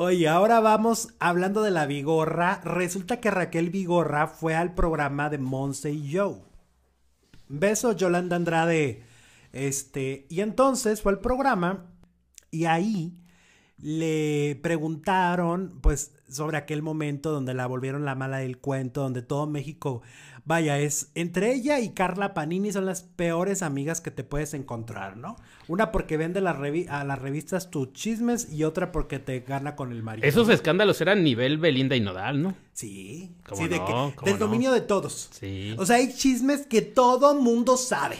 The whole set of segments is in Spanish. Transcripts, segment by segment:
Oye, ahora vamos hablando de la Vigorra. Resulta que Raquel Vigorra fue al programa de Monse y Joe. Beso, Yolanda Andrade. Este, y entonces fue al programa y ahí le preguntaron pues sobre aquel momento donde la volvieron la mala del cuento, donde todo México, vaya, es entre ella y Carla Panini son las peores amigas que te puedes encontrar, ¿no? Una porque vende a las revistas tus chismes y otra porque te gana con el marido. Esos escándalos eran nivel Belinda y Nodal, ¿no? Sí, del dominio de todos. Sí. O sea, hay chismes que todo mundo sabe.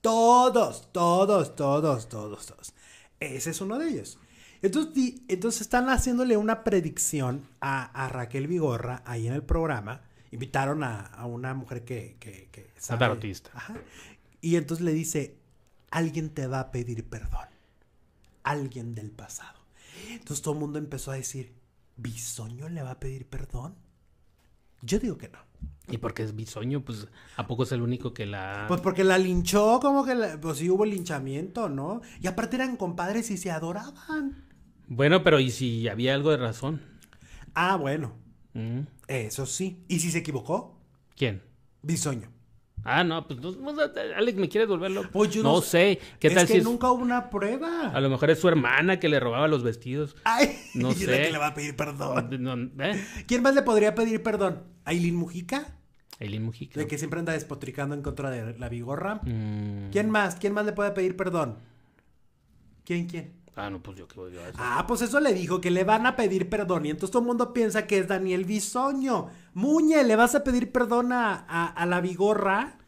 Todos, todos, todos, todos, todos. Ese es uno de ellos. Entonces, entonces están haciéndole una predicción a, Raquel Vigorra ahí en el programa. Invitaron a, una mujer que... que, que sabe. Ajá. Y entonces le dice, alguien te va a pedir perdón. Alguien del pasado. Entonces todo el mundo empezó a decir, ¿Bisoño le va a pedir perdón? Yo digo que no. ¿Y porque es bisoño? Pues, ¿a poco es el único que la...? Pues porque la linchó, como que... Pues sí hubo linchamiento, ¿no? Y aparte eran compadres y se adoraban. Bueno, pero ¿y si había algo de razón? Ah, bueno. Mm. Eso sí. ¿Y si se equivocó? ¿Quién? Bisoño. Ah, no, pues Alex me quiere volverlo? Pues no, sé. ¿Qué tal que si es... nunca hubo una prueba. A lo mejor es su hermana que le robaba los vestidos. Ay, no sé. le va a pedir perdón. ¿eh? ¿Quién más le podría pedir perdón? ¿Ailin Mujica. Ailin Mujica. De que siempre anda despotricando en contra de la vigorra. Mm. ¿Quién más? ¿Quién más le puede pedir perdón? ¿Quién, quién? Ah, no, pues yo que voy a decir. Ah, pues eso le dijo, que le van a pedir perdón. Y entonces todo el mundo piensa que es Daniel Bisoño. Muñe, ¿le vas a pedir perdón a, a, a la vigorra?